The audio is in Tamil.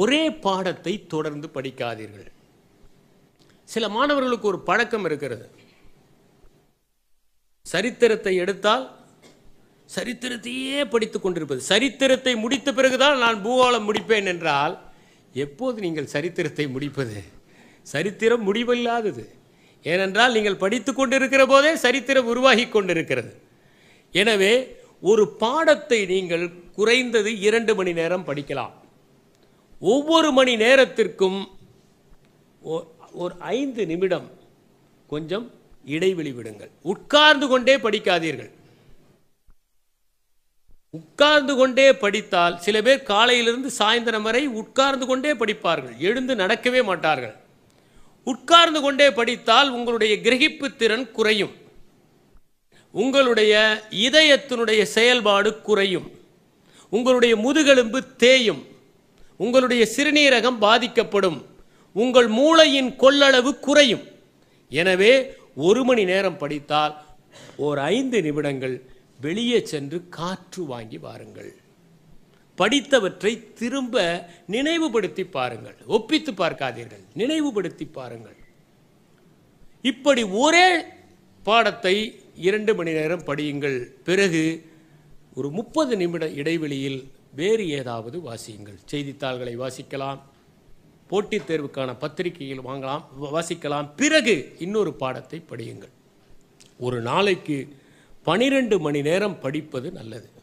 ஒரே பாடத்தை தொடர்ந்து படிக்காதீர்கள் சில மாணவர்களுக்கு ஒரு பழக்கம் இருக்கிறது சரித்திரத்தை எடுத்தால் சரித்திரத்தையே படித்து கொண்டிருப்பது சரித்திரத்தை முடித்த பிறகுதான் நான் பூகோளம் முடிப்பேன் என்றால் எப்போது நீங்கள் சரித்திரத்தை முடிப்பது சரித்திரம் முடிவில்லாதது ஏனென்றால் நீங்கள் படித்து கொண்டிருக்கிற போதே சரித்திரம் உருவாகி கொண்டிருக்கிறது எனவே ஒரு பாடத்தை நீங்கள் குறைந்தது இரண்டு மணி நேரம் படிக்கலாம் ஒவ்வொரு மணி நேரத்திற்கும் ஒரு ஐந்து நிமிடம் கொஞ்சம் இடைவெளி விடுங்கள் உட்கார்ந்து கொண்டே படிக்காதீர்கள் உட்கார்ந்து கொண்டே படித்தால் சில பேர் காலையிலிருந்து சாயந்தரம் வரை உட்கார்ந்து கொண்டே படிப்பார்கள் எழுந்து நடக்கவே மாட்டார்கள் உட்கார்ந்து கொண்டே படித்தால் உங்களுடைய கிரகிப்பு திறன் குறையும் உங்களுடைய இதயத்தினுடைய செயல்பாடு குறையும் உங்களுடைய முதுகெலும்பு தேயும் உங்களுடைய சிறுநீரகம் பாதிக்கப்படும் உங்கள் மூளையின் கொள்ளளவு குறையும் எனவே ஒரு மணி நேரம் படித்தால் ஓர் ஐந்து நிமிடங்கள் வெளியே சென்று காற்று வாங்கி வாருங்கள் படித்தவற்றை திரும்ப நினைவுபடுத்தி பாருங்கள் ஒப்பித்து பார்க்காதீர்கள் நினைவுபடுத்தி பாருங்கள் இப்படி ஒரே பாடத்தை இரண்டு மணி நேரம் படியுங்கள் பிறகு ஒரு முப்பது நிமிட இடைவெளியில் வேறு ஏதாவது வாசியுங்கள் செய்தித்தாள்களை வாசிக்கலாம் போட்டித் தேர்வுக்கான பத்திரிகைகள் வாங்கலாம் வாசிக்கலாம் பிறகு இன்னொரு பாடத்தை படியுங்கள் ஒரு நாளைக்கு பனிரெண்டு மணி நேரம் படிப்பது நல்லது